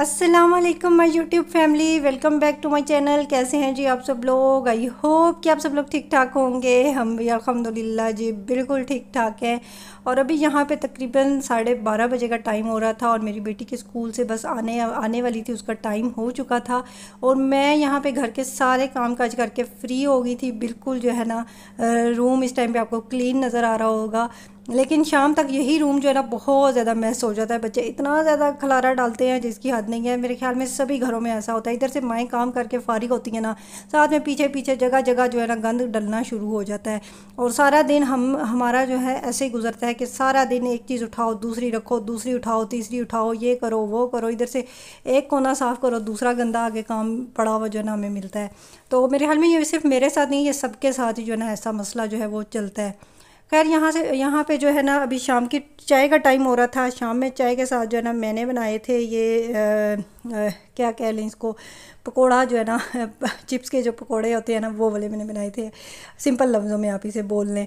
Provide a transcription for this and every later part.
अस्सलाम वालेकुम my YouTube family welcome back to my channel कैसे हैं जी आप सब लोग आई होप कि आप सब लोग ठीक ठाक होंगे हम भी अलहमदिल्ला जी बिल्कुल ठीक ठाक हैं और अभी यहाँ पे तकरीबन साढ़े बारह बजे का टाइम हो रहा था और मेरी बेटी के स्कूल से बस आने आने वाली थी उसका टाइम हो चुका था और मैं यहाँ पे घर के सारे काम काज करके फ़्री हो गई थी बिल्कुल जो है ना रूम इस टाइम पर आपको क्लीन नज़र आ रहा होगा लेकिन शाम तक यही रूम जो है ना बहुत ज़्यादा मैस हो जाता है बच्चे इतना ज़्यादा खलारा डालते हैं जिसकी हद नहीं है मेरे ख्याल में सभी घरों में ऐसा होता है इधर से माएँ काम करके फारिग होती हैं ना साथ में पीछे पीछे जगह जगह जो है ना गंद डलना शुरू हो जाता है और सारा दिन हम हमारा जो है ऐसे ही गुजरता है कि सारा दिन एक चीज़ उठाओ दूसरी रखो दूसरी उठाओ तीसरी उठाओ ये करो वो करो इधर से एक कोना साफ़ करो दूसरा गंदा आगे काम पड़ा हुआ जो है ना हमें मिलता है तो मेरे ख्याल में ये सिर्फ मेरे साथ नहीं ये सबके साथ ही जो है ना ऐसा मसला जो है वो चलता है खैर यहाँ से यहाँ पे जो है ना अभी शाम की चाय का टाइम हो रहा था शाम में चाय के साथ जो है ना मैंने बनाए थे ये आ, क्या कह लें इसको पकोड़ा जो है ना चिप्स के जो पकोड़े होते हैं ना वो वाले मैंने बनाए थे सिंपल लफ्ज़ों में आप इसे बोल लें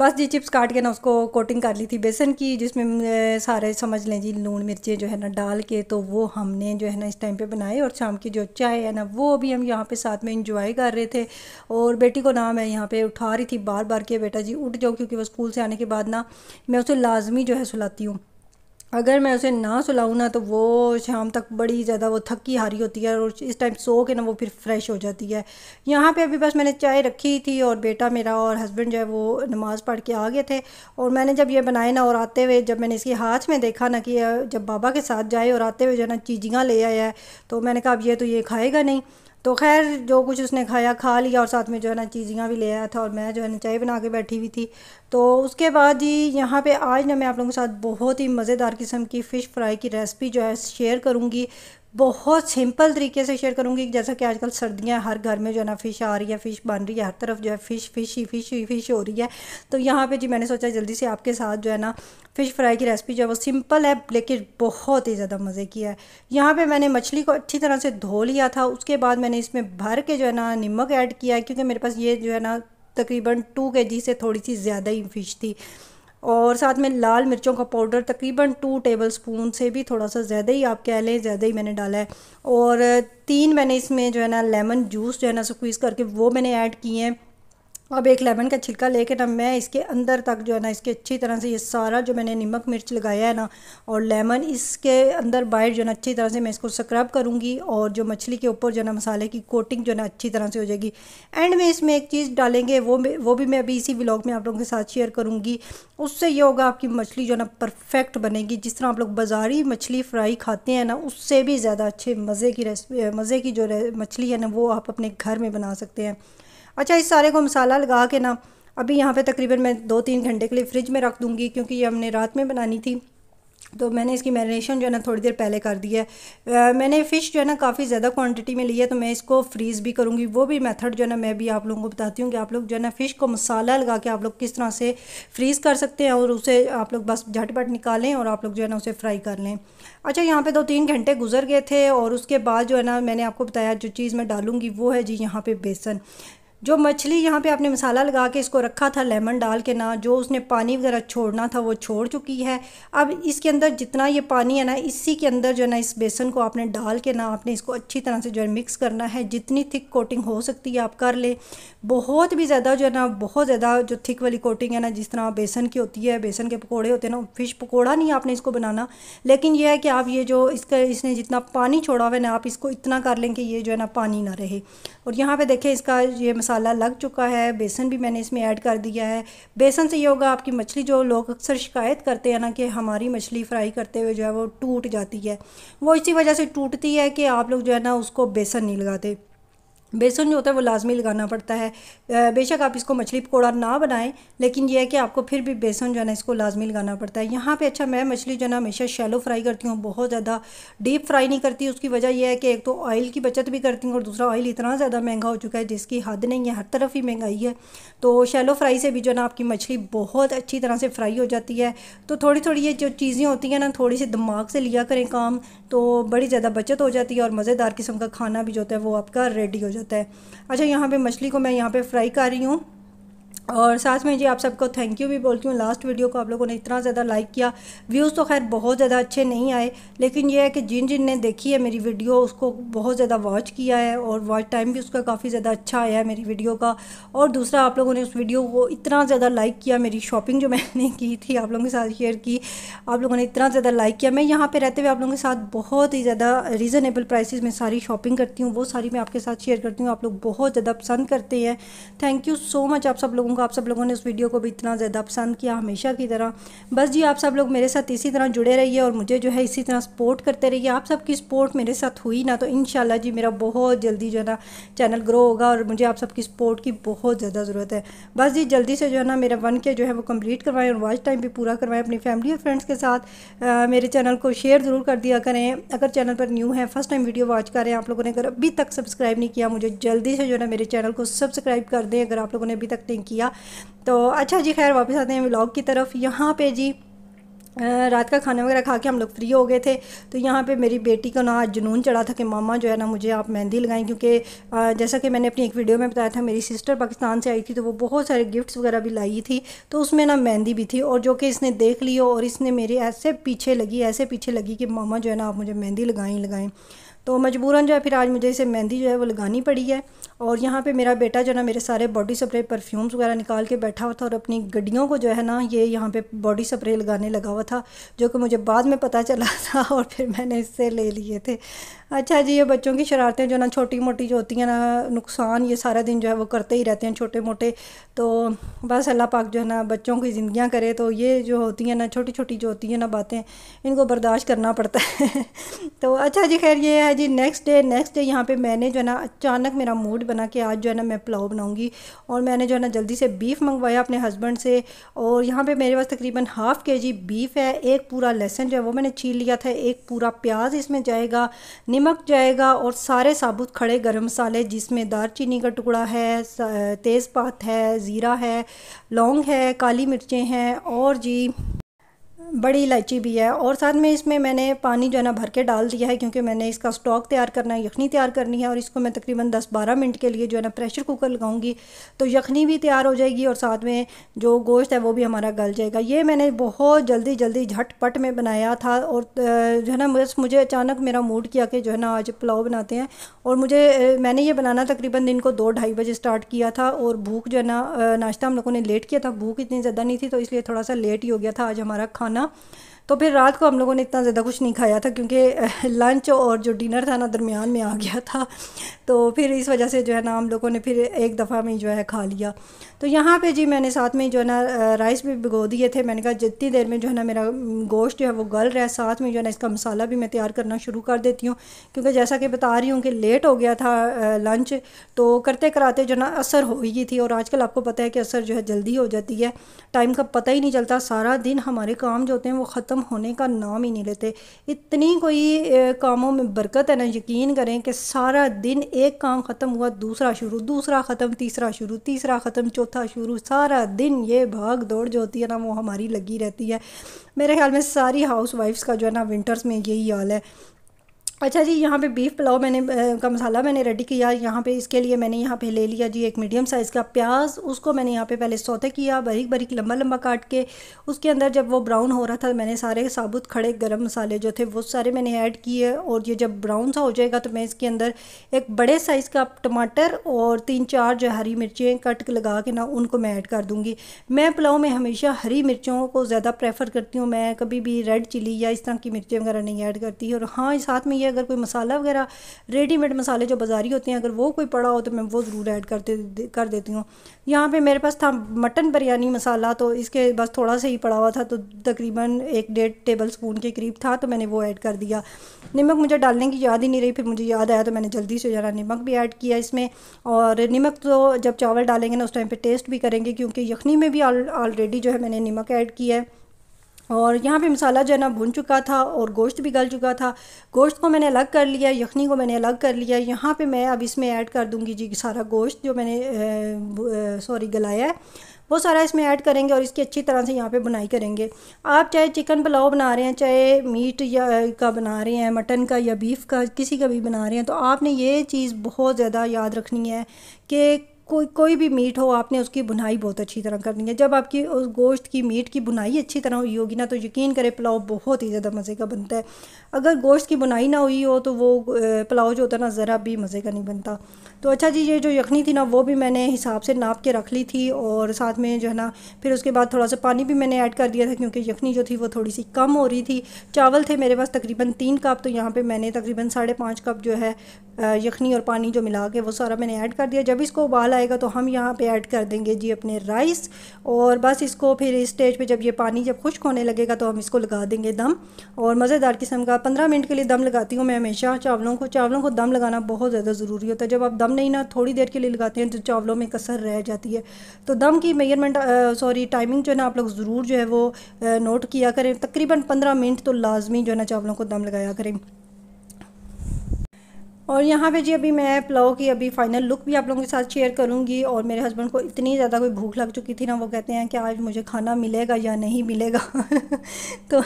बस जी चिप्स काट के ना उसको कोटिंग कर ली थी बेसन की जिसमें सारे समझ लें जी लून मिर्चें जो है ना डाल के तो वो हमने जो है ना इस टाइम पे बनाए और शाम की जो चाय है ना वो भी हम यहाँ पर साथ में इंजॉय कर रहे थे और बेटी को ना मैं यहाँ पर उठा रही थी बार बार के बेटा जी उठ जाओ क्योंकि वो स्कूल से आने के बाद ना मैं उसे लाजमी जो है सुलाती हूँ अगर मैं उसे ना सुलाऊँ ना तो वो शाम तक बड़ी ज़्यादा वो थकी हारी होती है और इस टाइम सो के ना वो फिर फ्रेश हो जाती है यहाँ पे अभी बस मैंने चाय रखी थी और बेटा मेरा और हस्बैंड जो है वो नमाज़ पढ़ के आ गए थे और मैंने जब ये बनाए ना और आते हुए जब मैंने इसके हाथ में देखा ना कि जब बाबा के साथ जाए और आते हुए जो है ना चीजियाँ ले आया है तो मैंने कहा अब ये तो ये खाएगा नहीं तो खैर जो कुछ उसने खाया खा लिया और साथ में जो है ना चीज़ियाँ भी ले आया था और मैं जो है ना चाय बना के बैठी हुई थी तो उसके बाद जी यहाँ पे आज ना मैं आप लोगों के साथ बहुत ही मज़ेदार किस्म की फ़िश फ्राई की रेसिपी जो है शेयर करूँगी बहुत सिंपल तरीके से शेयर करूँगी जैसा कि आजकल सर्दियाँ हर घर में जो है ना फ़िश आ रही है फ़िश बन रही है हर तरफ जो है फ़िश फ़िश ही फ़िश ही फ़िश हो रही है तो यहाँ पे जी मैंने सोचा जल्दी से आपके साथ जो है ना फ़िश फ्राई की रेसिपी जो है वो सिंपल है लेकिन बहुत ही ज़्यादा मज़े की है यहाँ पर मैंने मछली को अच्छी तरह से धो लिया था उसके बाद मैंने इसमें भर के जो है ना नमक ऐड किया है क्योंकि मेरे पास ये जो है ना तकरीबन टू के जी से थोड़ी सी ज़्यादा ही फ़िश थी और साथ में लाल मिर्चों का पाउडर तकरीबन टू टेबल स्पून से भी थोड़ा सा ज़्यादा ही आप कह लें ज़्यादा ही मैंने डाला है और तीन मैंने इसमें जो है ना लेमन जूस जो है ना स्क्वीज़ करके वो मैंने ऐड किए हैं अब एक लेमन का छिलका लेके ना मैं इसके अंदर तक जो है ना इसके अच्छी तरह से ये सारा जो मैंने नमक मिर्च लगाया है ना और लेमन इसके अंदर बाहर जो है ना अच्छी तरह से मैं इसको स्क्रब करूँगी और जो मछली के ऊपर जो है ना मसाले की कोटिंग जो है ना अच्छी तरह से हो जाएगी एंड में इसमें एक चीज़ डालेंगे वो वो भी मैं अभी इसी ब्लॉग में आप लोगों के साथ शेयर करूँगी उससे ये होगा आपकी मछली जो है ना परफेक्ट बनेगी जिस तरह आप लोग बाज़ारी मछली फ्राई खाते हैं ना उससे भी ज़्यादा अच्छे मज़े की रेसिपी मज़े की जो मछली है ना वो आप अपने घर में बना सकते हैं अच्छा इस सारे को मसाला लगा के ना अभी यहाँ पे तकरीबन मैं दो तीन घंटे के लिए फ्रिज में रख दूँगी क्योंकि ये हमने रात में बनानी थी तो मैंने इसकी मैरिनेशन जो है ना थोड़ी देर पहले कर दी है आ, मैंने फ़िश जो है ना काफ़ी ज़्यादा क्वांटिटी में ली है तो मैं इसको फ्रीज़ भी करूँगी वो भी मेथड जो है ना मैं भी आप लोगों को बताती हूँ कि आप लोग जो है ना फ़िश को मसाला लगा के आप लोग किस तरह से फ्रीज़ कर सकते हैं और उसे आप लोग बस झटपट निकालें और आप लोग जो है ना उसे फ्राई कर लें अच्छा यहाँ पर दो तीन घंटे गुजर गए थे और उसके बाद जो है ना मैंने आपको बताया जो चीज़ मैं डालूँगी वो है जी यहाँ पर बेसन जो मछली यहाँ पे आपने मसाला लगा के इसको रखा था लेमन डाल के ना जो उसने पानी वगैरह छोड़ना था वो छोड़ चुकी है अब इसके अंदर जितना ये पानी है ना इसी के अंदर जो है ना इस बेसन को आपने डाल के ना आपने इसको अच्छी तरह से जो है मिक्स करना है जितनी थिक कोटिंग हो सकती है आप कर लें बहुत भी ज़्यादा जो है ना बहुत ज़्यादा जो थिक वाली कोटिंग है ना जिस तरह बेसन की होती है बेसन के पकौड़े होते हैं ना फिश पकौड़ा नहीं आपने इसको बनाना लेकिन यह है कि आप ये जो इसका इसने जितना पानी छोड़ा हुआ है ना आप इसको इतना कर लें कि ये जो है ना पानी ना रहे और यहाँ पर देखें इसका ये मसाला लग चुका है बेसन भी मैंने इसमें ऐड कर दिया है बेसन से ये होगा आपकी मछली जो लोग अक्सर शिकायत करते हैं ना कि हमारी मछली फ्राई करते हुए जो है वो टूट जाती है वो इसी वजह से टूटती है कि आप लोग जो है ना उसको बेसन नहीं लगाते बेसन जो होता है वो लाजमी लगाना पड़ता है बेशक आप इसको मछली पकौड़ा ना बनाएं लेकिन ये है कि आपको फिर भी बेसन जो है ना इसको लाजमी लगाना पड़ता है यहाँ पे अच्छा मैं मछली जो है ना हमेशा शैलो फ्राई करती हूँ बहुत ज़्यादा डीप फ्राई नहीं करती उसकी वजह यह है कि एक तो ऑयल की बचत भी करती हूँ और दूसरा ऑयल इतना ज़्यादा महंगा हो चुका है जिसकी हद नहीं है हर तरफ ही महंगाई है तो शैलो फ्राई से भी जो है ना आपकी मछली बहुत अच्छी तरह से फ्राई हो जाती है तो थोड़ी थोड़ी ये जो चीज़ें होती हैं ना थोड़ी सी दिमाग से लिया करें काम तो बड़ी ज़्यादा बचत हो जाती है और मज़ेदार किस्म का खाना भी जो होता है वो आपका रेडी हो जाता है होता है अच्छा यहाँ पे मछली को मैं यहाँ पे फ्राई कर रही हूँ और साथ में जी आप सबको थैंक यू भी बोलती हूँ लास्ट वीडियो को आप लोगों ने इतना ज़्यादा लाइक किया व्यूज़ तो खैर बहुत ज़्यादा अच्छे नहीं आए लेकिन ये है कि जिन जिन ने देखी है मेरी वीडियो उसको बहुत ज़्यादा वॉच किया है और वॉच टाइम भी उसका काफ़ी ज़्यादा अच्छा आया है मेरी वीडियो का और दूसरा आप लोगों ने उस वीडियो को इतना ज़्यादा लाइक किया मेरी शॉपिंग जो मैंने की थी आप लोगों के साथ शेयर की आप लोगों ने इतना ज़्यादा लाइक किया मैं यहाँ पर रहते हुए आप लोगों के साथ बहुत ही ज़्यादा रीज़नेबल प्राइसिस में सारी शॉपिंग करती हूँ वो सारी मैं आपके साथ शेयर करती हूँ आप लोग बहुत ज़्यादा पसंद करते हैं थैंक यू सो मच आप सब लोगों करूँगा आप सब लोगों ने उस वीडियो को भी इतना ज़्यादा पसंद किया हमेशा की तरह बस जी आप सब लोग मेरे साथ इसी तरह जुड़े रहिए और मुझे जो है इसी तरह सपोर्ट करते रहिए आप सबकी सपोर्ट मेरे साथ हुई ना तो इन जी मेरा बहुत जल्दी जो है ना चैनल ग्रो होगा और मुझे आप सबकी सपोर्ट की बहुत ज़्यादा ज़रूरत है बस जी जल्दी से जो है ना मेरा वन के जो है वो कम्प्लीट करवाएं और वॉच टाइम भी पूरा करवाएं अपनी फैमिली और फ्रेंड्स के साथ मेरे चैनल को शेयर ज़रूर कर दिया करें अगर चैनल पर न्यू है फर्स्ट टाइम वीडियो वॉच करें आप लोगों ने अगर अभी तक सब्सक्राइब नहीं किया मुझे जल्दी से जो है ना मेरे चैनल को सब्सक्राइब कर दें अगर आप लोगों ने अभी तक नहीं किया था तो अच्छा जी खैर वापस आते हैं व्लॉग की तरफ यहाँ पे जी रात का खाना वगैरह खा के हम लोग फ्री हो गए थे तो यहाँ पे मेरी बेटी को ना आज जुनून चढ़ा था कि मामा जो है ना मुझे आप मेहंदी लगाएं क्योंकि जैसा कि मैंने अपनी एक वीडियो में बताया था मेरी सिस्टर पाकिस्तान से आई थी तो वो बहुत सारे गिफ्ट्स वगैरह भी लाई थी तो उसमें ना मेहंदी भी थी और जो कि इसने देख ली और इसने मेरे ऐसे पीछे लगी ऐसे पीछे लगी कि मामा जो है ना आप मुझे मेहंदी लगाएं लगाएं तो मजबूरन जो है फिर आज मुझे इसे मेहंदी जो है वो लगानी पड़ी है और यहाँ पे मेरा बेटा जो ना मेरे सारे बॉडी स्प्रे परफ्यूम्स वगैरह निकाल के बैठा हुआ था और अपनी गड्डियों को जो है ना ये यहाँ पे बॉडी स्प्रे लगाने लगा हुआ था जो कि मुझे बाद में पता चला था और फिर मैंने इससे ले लिए थे अच्छा जी ये बच्चों की शरारतें जो ना छोटी मोटी जो होती हैं ना नुकसान ये सारा दिन जो है वो करते ही रहते हैं छोटे मोटे तो बस अल्लाह पाक जो है ना बच्चों की ज़िंदियाँ करे तो ये जो होती हैं ना छोटी छोटी जो होती हैं ना बातें इनको बर्दाश्त करना पड़ता है तो अच्छा जी खैर ये है जी नेक्स्ट डे नेक्स्ट डे यहाँ पर मैंने जो है ना अचानक मेरा मूड बना के आज जो है ना मैं पुलाव बनाऊँगी और मैंने जो है ना जल्दी से बीफ़ मंगवाया अपने हस्बैंड से और यहाँ पर मेरे पास तकरीबन हाफ़ के जी बीफ़ है एक पूरा लहसन जो है वो मैंने छील लिया था एक पूरा प्याज इसमें जाएगा नमक जाएगा और सारे साबुत खड़े गर्म मसाले जिसमें दार का टुकड़ा है तेज़पात है ज़ीरा है लौंग है काली मिर्चें हैं और जी बड़ी इलायची भी है और साथ में इसमें मैंने पानी जो है ना भर के डाल दिया है क्योंकि मैंने इसका स्टॉक तैयार करना है यखनी तैयार करनी है और इसको मैं तकरीबन 10-12 मिनट के लिए जो है ना प्रेशर कुकर लगाऊंगी तो यखनी भी तैयार हो जाएगी और साथ में जो गोश्त है वो भी हमारा गल जाएगा ये मैंने बहुत जल्दी जल्दी झटपट में बनाया था और जो है ना बस मुझे अचानक मेरा मूड किया कि जो है ना आज पुलाव बनाते हैं और मुझे मैंने ये बनाना तकरीबन दिन को दो ढाई बजे स्टार्ट किया था और भूख जो है ना नाश्ता हम लोगों ने लेट किया था भूख इतनी ज़्यादा नहीं थी तो इसलिए थोड़ा सा लेट ही हो गया था आज हमारा खाना 嗯。तो फिर रात को हम लोगों ने इतना ज़्यादा कुछ नहीं खाया था क्योंकि लंच और जो डिनर था ना दरमियान में आ गया था तो फिर इस वजह से जो है ना हम लोगों ने फिर एक दफ़ा में जो है खा लिया तो यहाँ पे जी मैंने साथ में जो है ना राइस भी भिगो दिए थे मैंने कहा जितनी देर में जो है ना मेरा गोश्त जो है वो गल रहा है साथ में जो है ना इसका मसाला भी मैं तैयार करना शुरू कर देती हूँ क्योंकि जैसा कि बता रही हूँ कि लेट हो गया था लंच तो करते कराते जो ना असर हो ही थी और आजकल आपको पता है कि असर जो है जल्दी हो जाती है टाइम का पता ही नहीं चलता सारा दिन हमारे काम जो होते हैं वो ख़त्म ख़त्म होने का नाम ही नहीं लेते इतनी कोई कामों में बरकत है ना यकीन करें कि सारा दिन एक काम ख़त्म हुआ दूसरा शुरू दूसरा ख़त्म तीसरा शुरू तीसरा ख़त्म चौथा शुरू सारा दिन ये भाग दौड़ जो होती है ना वो हमारी लगी रहती है मेरे ख्याल में सारी हाउस वाइफ्स का जो है ना विंटर्स में यही हाल है अच्छा जी यहाँ पे बीफ पुलाव मैंने का मसाला मैंने रेडी किया यहाँ पे इसके लिए मैंने यहाँ पे ले लिया जी एक मीडियम साइज़ का प्याज उसको मैंने यहाँ पे पहले सौते किया बारीक बारीक लंबा लंबा काट के उसके अंदर जब वो ब्राउन हो रहा था मैंने सारे साबुत खड़े गरम मसाले जो थे वो सारे मैंने ऐड किए और ये जब ब्राउन सा हो जाएगा तो मैं इसके अंदर एक बड़े साइज़ का टमाटर और तीन चार जो हरी मिर्चें कट लगा के ना उनको मैं ऐड कर दूँगी मैं पुलाव में हमेशा हरी मिर्चों को ज़्यादा प्रेफर करती हूँ मैं कभी भी रेड चिली या इस तरह की मिर्चें वगैरह नहीं ऐड करती और हाँ साथ में ये अगर कोई मसाला वगैरह रेडीमेड मसाले जो बाज़ारी होते हैं अगर वो कोई पड़ा हो तो मैं वो ज़रूर ऐड करते कर देती हूँ यहाँ पे मेरे पास था मटन बिरयानी मसाला तो इसके बस थोड़ा सा ही पड़ा हुआ था तो तकरीबन एक डेढ़ टेबल स्पून के करीब था तो मैंने वो ऐड कर दिया नमक मुझे डालने की याद ही नहीं रही फिर मुझे याद आया तो मैंने जल्दी से ज़रा नमक भी ऐड किया इसमें और नमक तो जब चावल डालेंगे ना उस टाइम पर टेस्ट भी करेंगे क्योंकि यखनी में भी ऑलरेडी जो है मैंने नमक ऐड किया है और यहाँ पे मसाला जो है ना भुन चुका था और गोश्त भी गल चुका था गोश्त को मैंने अलग कर लिया यखनी को मैंने अलग कर लिया यहाँ पे मैं अब इसमें ऐड कर दूँगी जी सारा गोश्त जो मैंने सॉरी गलाया है वो सारा इसमें ऐड करेंगे और इसकी अच्छी तरह से यहाँ पे बुनाई करेंगे आप चाहे चिकन पुलाव बना रहे हैं चाहे मीट या का बना रहे हैं मटन का या बीफ का किसी का भी बना रहे हैं तो आपने ये चीज़ बहुत ज़्यादा याद रखनी है कि कोई कोई भी मीट हो आपने उसकी बुनाई बहुत अच्छी तरह करनी है जब आपकी उस गोश्त की मीट की बुनाई अच्छी तरह हुई होगी ना तो यकीन करें पुलाव बहुत ही ज़्यादा मज़े का बनता है अगर गोश्त की बुनाई ना हुई हो तो वो पुलाव जो होता है ना ज़रा भी मज़े का नहीं बनता तो अच्छा जी ये जो यखनी थी ना वो भी मैंने हिसाब से नाप के रख ली थी और साथ में जो है ना फिर उसके बाद थोड़ा सा पानी भी मैंने ऐड कर दिया था क्योंकि यखनी जो थी वो थोड़ी सी कम हो रही थी चावल थे मेरे पास तकरीबन तीन कप तो यहाँ पर मैंने तकरीबन साढ़े पाँच कप जो है यखनी और पानी जो मिला के वो सारा मैंने ऐड कर दिया जब इसको उबाल आएगा तो हम यहाँ पर ऐड कर देंगे जी अपने राइस और बस इसको फिर इस स्टेज पर जब ये पानी जब खुश्क होने लगेगा तो हम इसको लगा देंगे दम और मज़ेदार किस्म का पंद्रह मिनट के लिए दम लगाती हूँ मैं हमेशा चावलों को चावलों को दम लगाना बहुत ज़्यादा ज़रूरी होता है जब आप दम दम नहीं ना थोड़ी देर के लिए लगाते हैं तो चावलों में कसर रह जाती है तो दम की मेजरमेंट सॉरी टाइमिंग जो है ना आप लोग ज़रूर जो है वो नोट किया करें तकरीबन पंद्रह मिनट तो लाजमी जो है ना चावलों को दम लगाया करें और यहाँ पे जी अभी मैं पुलाव की अभी फाइनल लुक भी आप लोगों के साथ शेयर करूँगी और मेरे हस्बैंड को इतनी ज़्यादा कोई भूख लग चुकी थी ना वो कहते हैं कि आज मुझे खाना मिलेगा या नहीं मिलेगा तो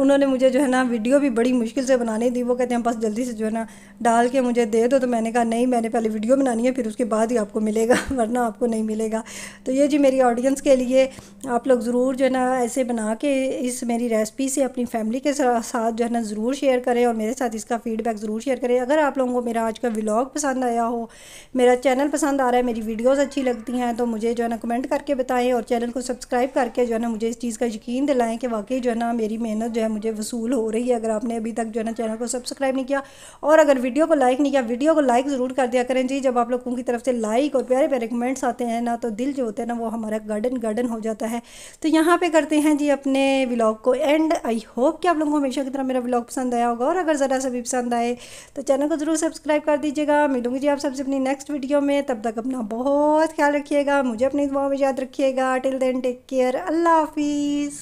उन्होंने मुझे जो है ना वीडियो भी बड़ी मुश्किल से बनाने दी वो कहते हैं बस जल्दी से जो है ना डाल के मुझे दे दो तो मैंने कहा नहीं मैंने पहले वीडियो बनानी है फिर उसके बाद ही आपको मिलेगा वरना आपको नहीं मिलेगा तो ये जी मेरी ऑडियंस के लिए आप लोग ज़रूर जो है ना ऐसे बना के इस मेरी रेसिपी से अपनी फैमिली के साथ जो है ना ज़रूर शेयर करें और मेरे साथ इसका फीडबैक ज़रूर शेयर करें अगर आप लोगों को मेरा आज का व्लॉग पसंद आया हो मेरा चैनल पसंद आ रहा है मेरी वीडियोस अच्छी लगती हैं तो मुझे जो है ना कमेंट करके बताएं और चैनल को सब्सक्राइब करके जो है ना मुझे इस चीज़ का यकीन दिलाएं कि वाकई जो है ना मेरी मेहनत जो है मुझे वसूल हो रही है अगर आपने अभी तक जो है ना चैनल को सब्सक्राइब नहीं किया और अगर वीडियो को लाइक नहीं किया वीडियो को लाइक ज़रूर कर दिया करें जी जब आप लोगों की तरफ से लाइक और प्यारे प्यारे कमेंट्स आते हैं ना तो दिल जो होते हैं ना वो हमारा गार्डन गार्डन हो जाता है तो यहाँ पर करते हैं जी अपने व्लॉग को एंड आई होप कि आप लोगों को हमेशा की तरह मेरा व्लॉग पसंद आया होगा और अगर ज़रा सा भी पसंद आए तो चैनल को ज़रूर सब्सक्राइब कर दीजिएगा मिलूंगी जी आप सबसे अपनी नेक्स्ट वीडियो में तब तक अपना बहुत ख्याल रखिएगा मुझे अपनी दुआ में याद रखिएगा टिल देन टेक केयर अल्लाह हाफिज़